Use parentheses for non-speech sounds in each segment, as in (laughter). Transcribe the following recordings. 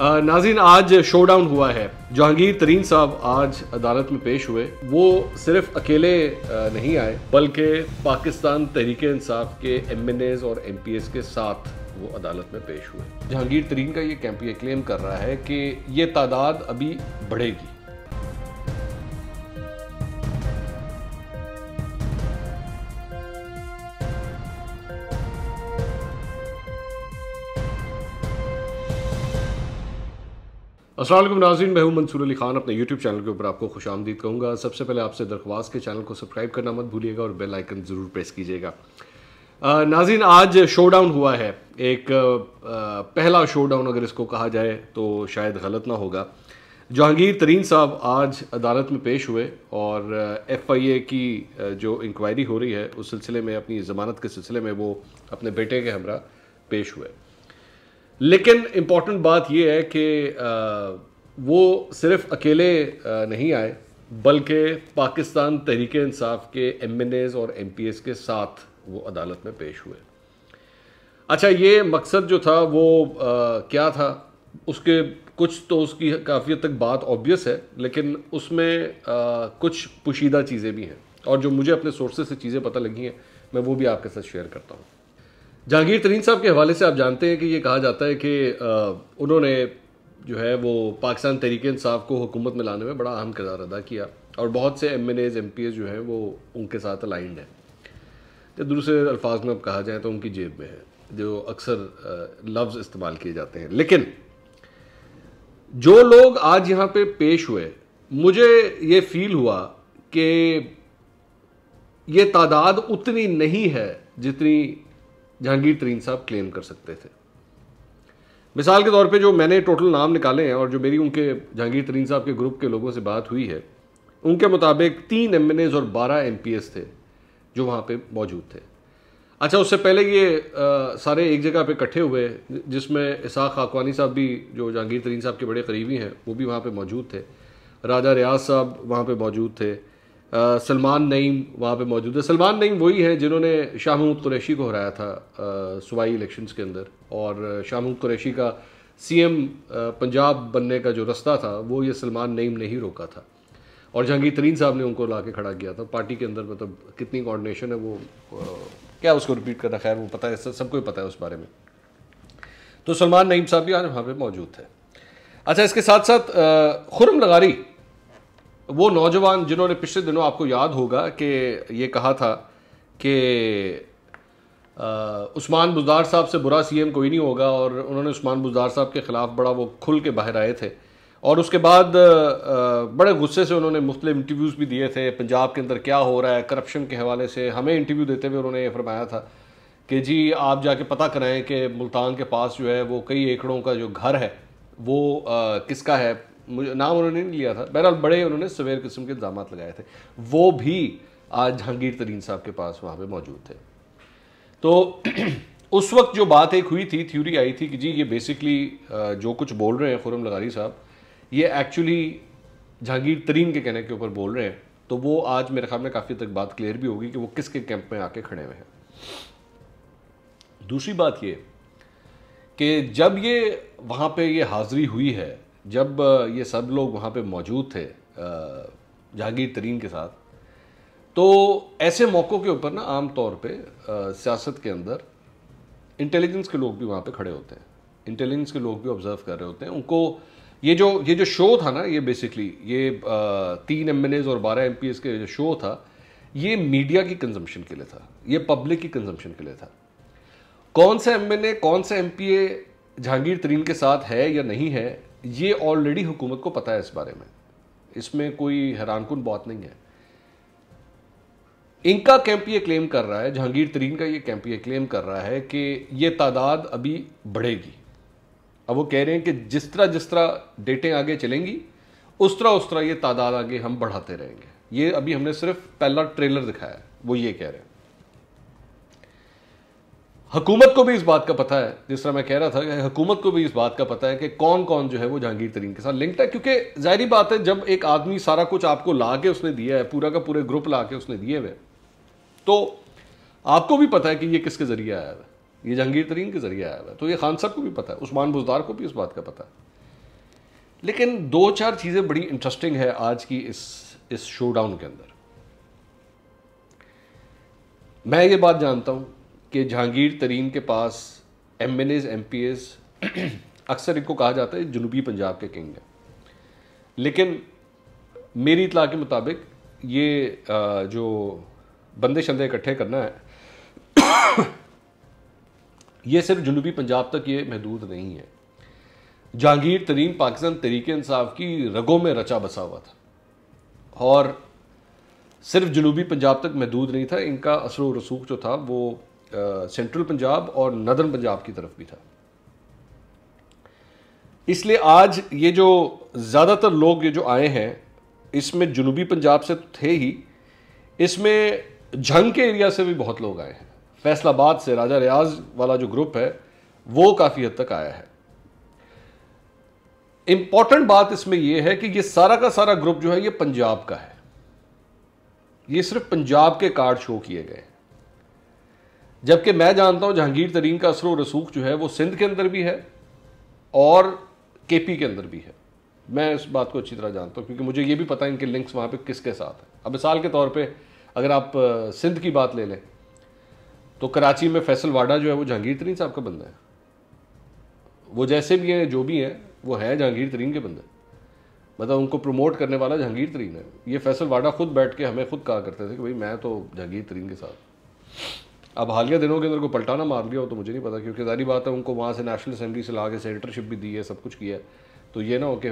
नाजिन आज शोडाउन हुआ है जहांगीर तरीन साहब आज अदालत में पेश हुए वो सिर्फ अकेले नहीं आए बल्कि पाकिस्तान तहरीक इंसाफ के एम एन एज और एम पी एस के साथ वो अदालत में पेश हुए जहांगीर तरीन का ये कैंप ये क्लेम कर रहा है कि ये तादाद अभी बढ़ेगी असलम नाजीन मैं हूँ मंसूर अली खान अपने यूट्यूब चैनल के ऊपर आपको खुश आमदीद कहूँगा सबसे पहले आपसे दरख्वास्त के चैनल को सब्सक्राइब करना मत भूलिएगा और बेल आइकन ज़रूर प्रेस कीजिएगा नाजीन आज शो डाउन हुआ है एक आ, पहला डाउन अगर इसको कहा जाए तो शायद गलत ना होगा जहांगीर तरीन साहब आज अदालत में पेश हुए और एफ़ आई ए की जो इंक्वायरी हो रही है उस सिलसिले में अपनी ज़मानत के सिलसिले में वो अपने बेटे के हमरा पेश हुए लेकिन इम्पॉर्टेंट बात यह है कि वो सिर्फ अकेले नहीं आए बल्कि पाकिस्तान तहरीक इंसाफ के एम और एम के साथ वो अदालत में पेश हुए अच्छा ये मकसद जो था वो आ, क्या था उसके कुछ तो उसकी काफ़ी हद तक बात ऑब्वियस है लेकिन उसमें आ, कुछ पुशीदा चीज़ें भी हैं और जो मुझे अपने सोर्सेज से चीज़ें पता लगी हैं मैं वो भी आपके साथ शेयर करता हूँ जहांगीर तरीन साहब के हवाले से आप जानते हैं कि ये कहा जाता है कि उन्होंने जो है वो पाकिस्तान तहरीक इंसाफ को हुकूमत में लाने में बड़ा अहम किरदार अदा किया और बहुत से M N As M P As जो हैं वो उनके साथ अलाइंड हैं जब दूसरे अल्फाज में अब कहा जाए तो उनकी जेब में है जो अक्सर लफ्ज़ इस्तेमाल किए जाते हैं लेकिन जो लोग आज यहाँ पे पेश हुए मुझे ये फील हुआ कि ये तादाद उतनी नहीं है जितनी जहांगीर तरीन साहब क्लेम कर सकते थे मिसाल के तौर पे जो मैंने टोटल नाम निकाले हैं और जो मेरी उनके जहांगीर तरीन साहब के ग्रुप के लोगों से बात हुई है उनके मुताबिक तीन एम और बारह एम थे जो वहाँ पर मौजूद थे अच्छा उससे पहले ये आ, सारे एक जगह पे इकट्ठे हुए जिसमें इसाक खाकवानी साहब भी जो जहांगीर तरीन साहब के बड़े करीबी हैं वो भी वहाँ पे मौजूद थे राजा रियाज साहब वहाँ पे मौजूद थे सलमान नईम वहाँ पे मौजूद है सलमान नईम वही हैं जिन्होंने शाह महमूद कुरैशी को हराया था सूबाई इलेक्शंस के अंदर और शाह महमूद कुरैशी का सीएम पंजाब बनने का जो रास्ता था वो ये सलमान नईम ने ही रोका था और जहांगीर तरीन साहब ने उनको ला के खड़ा किया था पार्टी के अंदर मतलब कितनी कोऑर्डिनेशन है वो क्या उसको रिपीट करना खैर वो पता है सबको ही पता है उस बारे में तो सलमान नईम साहब भी आज वहाँ पर मौजूद थे अच्छा इसके साथ साथ खुरम लगारी वो नौजवान जिन्होंने पिछले दिनों आपको याद होगा कि ये कहा था कि उस्मान बुजदार साहब से बुरा सीएम कोई नहीं होगा और उन्होंने उस्मान बुजदार साहब के ख़िलाफ़ बड़ा वो खुल के बाहर आए थे और उसके बाद बड़े गुस्से से उन्होंने मुख्त इंटरव्यूज़ भी दिए थे पंजाब के अंदर क्या हो रहा है करप्शन के हवाले से हमें इंटरव्यू देते हुए उन्होंने ये फरमाया था कि जी आप जाके पता कराएं कि मुल्तान के पास जो है वो कई एकड़ों का जो घर है वो किसका है मुझे नाम उन्होंने नहीं लिया था बहरहाल बड़े उन्होंने सवेर किस्म के इंजाम लगाए थे वो भी आज जहांगीर तरीन साहब के पास वहाँ पर मौजूद थे तो (clears throat) उस वक्त जो बात एक हुई थी थ्यूरी आई थी कि जी ये बेसिकली जो कुछ बोल रहे हैं खुरम लगारी साहब ये एक्चुअली जहांगीर तरीन के कहने के ऊपर बोल रहे हैं तो वो आज मेरे ख्याल में काफ़ी तक बात क्लियर भी होगी कि वो किसके कैंप में आके खड़े हुए हैं दूसरी बात ये कि जब ये वहाँ पे ये हाज़री हुई है जब ये सब लोग वहाँ पे मौजूद थे जहांगीर तरीन के साथ तो ऐसे मौक़ों के ऊपर ना आम तौर पे सियासत के अंदर इंटेलिजेंस के लोग भी वहाँ पे खड़े होते हैं इंटेलिजेंस के लोग भी ऑब्जर्व कर रहे होते हैं उनको ये जो ये जो शो था ना ये बेसिकली ये आ, तीन एम और बारह एम के जो शो था ये मीडिया की कंजम्पशन के लिए था ये पब्लिक की कंजम्पशन के लिए था कौन सा एम कौन सा एम जहांगीर तरीन के साथ है या नहीं है ये ऑलरेडी हुकूमत को पता है इस बारे में इसमें कोई हैरानकुन बात नहीं है इनका कैंप ये क्लेम कर रहा है जहांगीर तरीन का ये कैंप ये क्लेम कर रहा है कि ये तादाद अभी बढ़ेगी अब वो कह रहे हैं कि जिस तरह जिस तरह डेटें आगे चलेंगी उस तरह उस तरह ये तादाद आगे हम बढ़ाते रहेंगे ये अभी हमने सिर्फ पहला ट्रेलर दिखाया है वो ये कह रहे हैं हकूमत को भी इस बात का पता है जिस तरह मैं कह रहा था कि हुकूमत को भी इस बात का पता है कि कौन कौन जो है वो जहांगीर तरीन के साथ लिंक्ड है क्योंकि जाहरी बात है जब एक आदमी सारा कुछ आपको ला के उसने दिया है पूरा का पूरे ग्रुप ला के उसने दिए हुए तो आपको भी पता है कि ये किसके जरिए आया हुआ है ये जहांगीर तरीन के जरिए आया हुआ है तो ये खान साहब को भी पता है उस्मान बुजदार को भी इस बात का पता है लेकिन दो चार चीज़ें बड़ी इंटरेस्टिंग है आज की इस इस शोडाउन के अंदर मैं ये बात जानता हूँ कि जहांगीर तरीन के पास M N As M P As अक्सर इनको कहा जाता है जनूबी पंजाब के किंग हैं लेकिन मेरी इतला के मुताबिक ये जो बंदे शंदे इकट्ठे करना है (clears throat) ये सिर्फ जनूबी पंजाब तक ये महदूद नहीं है जहांगीर तरीन पाकिस्तान तरीक इंसाफ की रगों में रचा बसा हुआ था और सिर्फ जनूबी पंजाब तक महदूद नहीं था इनका असर व रसूख जो था वो सेंट्रल पंजाब और नदर पंजाब की तरफ भी था इसलिए आज ये जो ज़्यादातर लोग ये जो आए हैं इसमें जुनूबी पंजाब से तो थे ही इसमें झंग के एरिया से भी बहुत लोग आए हैं फैसलाबाद से राजा रियाज वाला जो ग्रुप है वो काफ़ी हद तक आया है इम्पॉर्टेंट बात इसमें यह है कि ये सारा का सारा ग्रुप जो है ये पंजाब का है ये सिर्फ पंजाब के कार्ड शो किए गए हैं जबकि मैं जानता हूँ जहांगीर तरीन का असर रसूख जो है वो सिंध के अंदर भी है और के पी के अंदर भी है मैं इस बात को अच्छी तरह जानता हूँ क्योंकि मुझे ये भी पता है इनके लिंक्स वहाँ पे किसके साथ हैं अब मिसाल के तौर पे अगर आप सिंध की बात ले लें तो कराची में फैसल वाडा जो है वो जहांगीर तरीन साहब का बंदा है वो जैसे भी हैं जो भी हैं वो हैं जहांगीर तरीन के बंदे मतलब उनको प्रमोट करने वाला जहांगीर तरीन है ये फैसल वाडा खुद बैठ के हमें खुद कहा करते थे कि भाई मैं तो जहांगीर तरीन के साथ अब हालिया दिनों के अंदर कोई पलटाना मार दिया हो तो मुझे नहीं पता क्योंकि जारी बात है उनको वहाँ से नेशनल असम्बली से ला के सेंटरशिप भी दी है सब कुछ किया है तो ये ना हो कि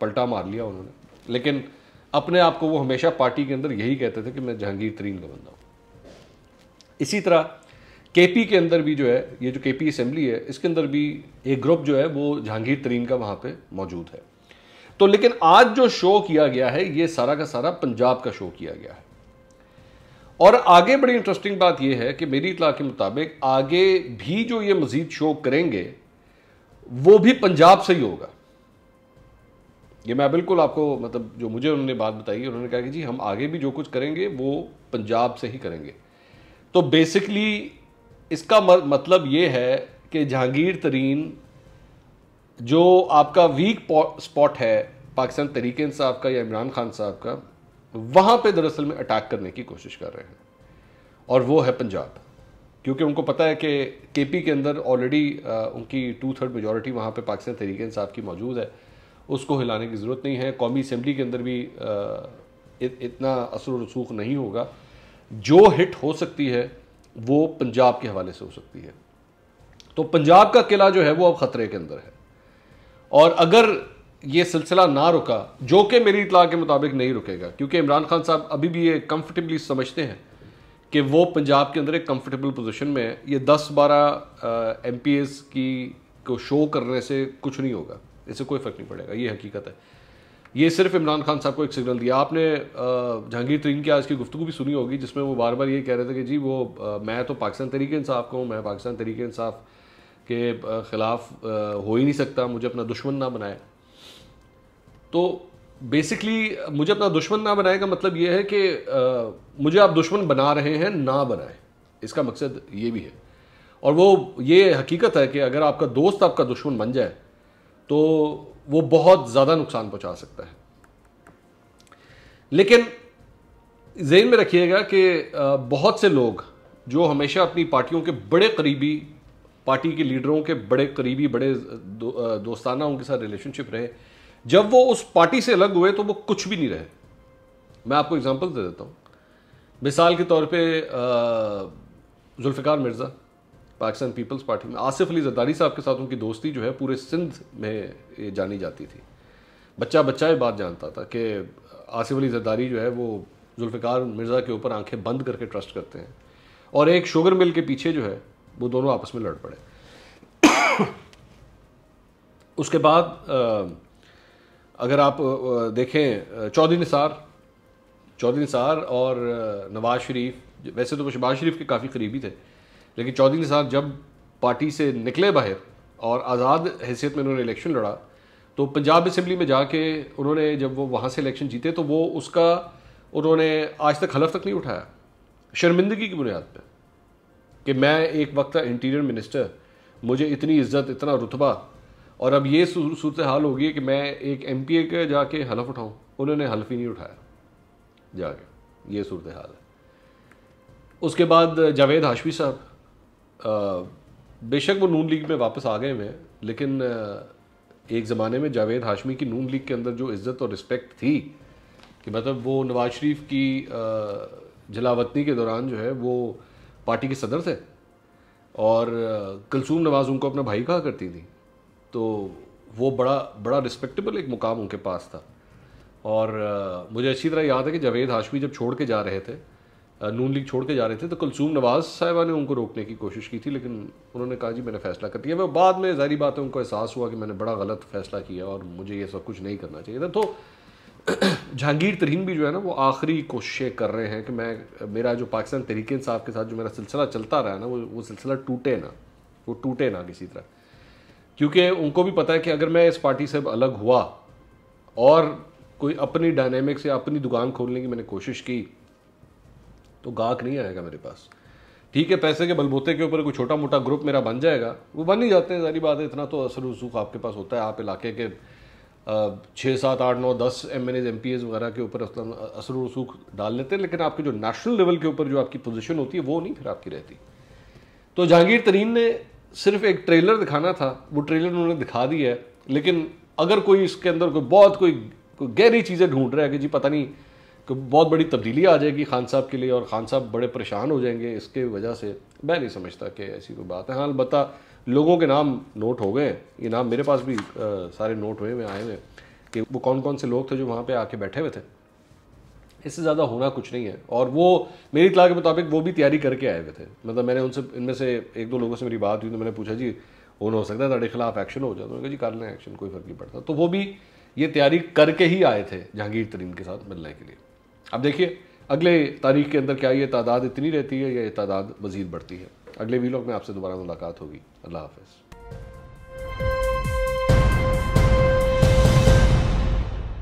पलटा मार लिया उन्होंने लेकिन अपने आप को वो हमेशा पार्टी के अंदर यही कहते थे कि मैं जहांगीर तरीन का बंदा हूँ इसी तरह के पी के अंदर भी जो है ये जो के पी असम्बली है इसके अंदर भी एक ग्रुप जो है वो जहांगीर तरीन का वहाँ पर मौजूद है तो लेकिन आज जो शो किया गया है ये सारा का सारा पंजाब का शो किया गया है और आगे बड़ी इंटरेस्टिंग बात यह है कि मेरी इतला के मुताबिक आगे भी जो ये मजीद शो करेंगे वो भी पंजाब से ही होगा ये मैं बिल्कुल आपको मतलब जो मुझे उन्होंने बात बताई उन्होंने कहा कि जी हम आगे भी जो कुछ करेंगे वो पंजाब से ही करेंगे तो बेसिकली इसका मतलब ये है कि जहांगीर तरीन जो आपका वीक स्पॉट है पाकिस्तान तरीके इंसाफ का या इमरान खान साहब का वहां पे दरअसल में अटैक करने की कोशिश कर रहे हैं और वो है पंजाब क्योंकि उनको पता है कि केपी के अंदर ऑलरेडी उनकी टू थर्ड मेजोरिटी वहाँ पे पाकिस्तान तरीके इंसाफ की मौजूद है उसको हिलाने की ज़रूरत नहीं है कौमी असम्बली के अंदर भी आ, इत, इतना असर रसूख नहीं होगा जो हिट हो सकती है वो पंजाब के हवाले से हो सकती है तो पंजाब का किला जो है वो अब ख़तरे के अंदर है और अगर ये सिलसिला ना रुका जो कि मेरी इतला के मुताबिक नहीं रुकेगा क्योंकि इमरान खान साहब अभी भी ये कम्फर्टेबली समझते हैं कि वो पंजाब के अंदर एक कम्फर्टेबल पोजिशन में है ये दस बारह एम की को शो करने से कुछ नहीं होगा इससे कोई फ़र्क नहीं पड़ेगा ये हकीकत है ये सिर्फ इमरान खान साहब को एक सिग्नल दिया आपने जहांगीर तरीन की आज की गुफ्तु भी सुनी होगी जिसमें वो बार बार ये कह रहे थे कि जी वो आ, मैं तो पाकिस्तान तरीके इंसाफ का हूँ मैं पाकिस्तान तरीके इंसाफ के ख़िलाफ़ हो ही नहीं सकता मुझे अपना दुश्मन ना बनाया तो बेसिकली मुझे अपना दुश्मन ना बनाए का मतलब ये है कि आ, मुझे आप दुश्मन बना रहे हैं ना बनाएं इसका मकसद ये भी है और वो ये हकीकत है कि अगर आपका दोस्त आपका दुश्मन बन जाए तो वो बहुत ज़्यादा नुकसान पहुंचा सकता है लेकिन जेन में रखिएगा कि बहुत से लोग जो हमेशा अपनी पार्टियों के बड़े करीबी पार्टी के लीडरों के बड़े करीबी बड़े दो, दोस्ताना उनके साथ रिलेशनशिप रहे जब वो उस पार्टी से अलग हुए तो वो कुछ भी नहीं रहे मैं आपको एग्जांपल दे देता हूँ मिसाल के तौर पे जुल्फ़िकार मिर्ज़ा पाकिस्तान पीपल्स पार्टी में आसिफ अली जद्दारी साहब के साथ उनकी दोस्ती जो है पूरे सिंध में जानी जाती थी बच्चा बच्चा ये बात जानता था कि आसिफ अली जद्दारी जो है वो जुल्फ़िकार मिर्ज़ा के ऊपर आंखें बंद करके ट्रस्ट करते हैं और एक शुगर मिल के पीछे जो है वो दोनों आपस में लड़ पड़े (coughs) उसके बाद अगर आप देखें चौधरी निसार चौधरी निसार और नवाज शरीफ वैसे तो वो शबाज शरीफ के काफ़ी करीबी थे लेकिन चौधरी निसार जब पार्टी से निकले बाहर और आज़ाद हैसियत में उन्होंने इलेक्शन लड़ा तो पंजाब असम्बली में जाके उन्होंने जब वो वहाँ से इलेक्शन जीते तो वो उसका उन्होंने आज तक हलफ तक नहीं उठाया शर्मिंदगी की बुनियाद पर कि मैं एक वक्त इंटीरियर मिनिस्टर मुझे इतनी इज्जत इतना रुतबा और अब ये सूरत हाल होगी कि मैं एक एम पी ए के जाके हलफ उठाऊँ उन्होंने हलफ ही नहीं उठाया जाके ये सूरत हाल है उसके बाद जावेद हाशमी साहब बेशक वो नून लीग में वापस आ गए हैं लेकिन एक ज़माने में जावेद हाशमी की नून लीग के अंदर जो इज़्ज़त और रिस्पेक्ट थी कि मतलब वो नवाज शरीफ की जलावतनी के दौरान जो है वो पार्टी के सदर थे और कलसूम नवाज उनको अपना भाई कहा करती थी तो वो बड़ा बड़ा रिस्पेक्टेबल एक मुकाम उनके पास था और मुझे अच्छी तरह याद है कि जावेद हाशमी जब छोड़ के जा रहे थे नून लीग छोड़ के जा रहे थे तो कुलसूम नवाज़ साहिबा ने उनको रोकने की कोशिश की थी लेकिन उन्होंने कहा जी मैंने फ़ैसला कर दिया वो बाद में ज़ाहरी बात है उनको एहसास हुआ कि मैंने बड़ा गलत फ़ैसला किया और मुझे ये सब कुछ नहीं करना चाहिए था तो (clears throat) जहांगीर तरीन भी जो है ना वो आखिरी कोशिशें कर रहे हैं कि मैं मेरा जो पाकिस्तान तरीके साहब के साथ जो मेरा सिलसिला चलता रहा है ना वो वो सिलसिला टूटे ना वो टूटे ना किसी तरह क्योंकि उनको भी पता है कि अगर मैं इस पार्टी से अलग हुआ और कोई अपनी डायनेमिक्स या अपनी दुकान खोलने की मैंने कोशिश की तो गाहक नहीं आएगा मेरे पास ठीक है पैसे के बलबूते के ऊपर कोई छोटा मोटा ग्रुप मेरा बन जाएगा वो बन ही जाते हैं सारी बात है इतना तो असर रसूख आपके पास होता है आप इलाके के छः सात आठ नौ दस M N As M P As वगैरह के ऊपर असर रसूख डाल लेते हैं लेकिन आपके जो नेशनल लेवल के ऊपर जो आपकी पोजिशन होती है वो नहीं फिर आपकी रहती तो जहांगीर तरीन ने सिर्फ एक ट्रेलर दिखाना था वो ट्रेलर उन्होंने दिखा दी है लेकिन अगर कोई इसके अंदर कोई बहुत कोई, कोई गहरी चीज़ें ढूंढ रहा है कि जी पता नहीं कि बहुत बड़ी तब्दीली आ जाएगी खान साहब के लिए और खान साहब बड़े परेशान हो जाएंगे इसके वजह से मैं नहीं समझता कि ऐसी कोई बात है हाँ अलबत् लोगों के नाम नोट हो गए ये नाम मेरे पास भी आ, सारे नोट हुए हुए आए हुए कि वो कौन कौन से लोग थे जो वहाँ पर आके बैठे हुए थे इससे ज़्यादा होना कुछ नहीं है और वो मेरी इतला के मुताबिक वो भी तैयारी करके आए हुए थे मतलब मैंने उनसे इनमें से एक दो लोगों से मेरी बात हुई तो मैंने पूछा जी होना हो सकता है तेरे खिलाफ एक्शन हो जाता तो उन्होंने कहा जी कर लें एक्शन कोई फ़र्क नहीं पड़ता तो वो भी ये तैयारी करके ही आए थे जहांगीर तरीन के साथ मिलने के लिए अब देखिए अगले तारीख के अंदर क्या ये तादाद इतनी रहती है या ये तादाद मज़ीद बढ़ती है अगले वीलॉग में आपसे दोबारा मुलाकात होगी अल्लाह हाफ़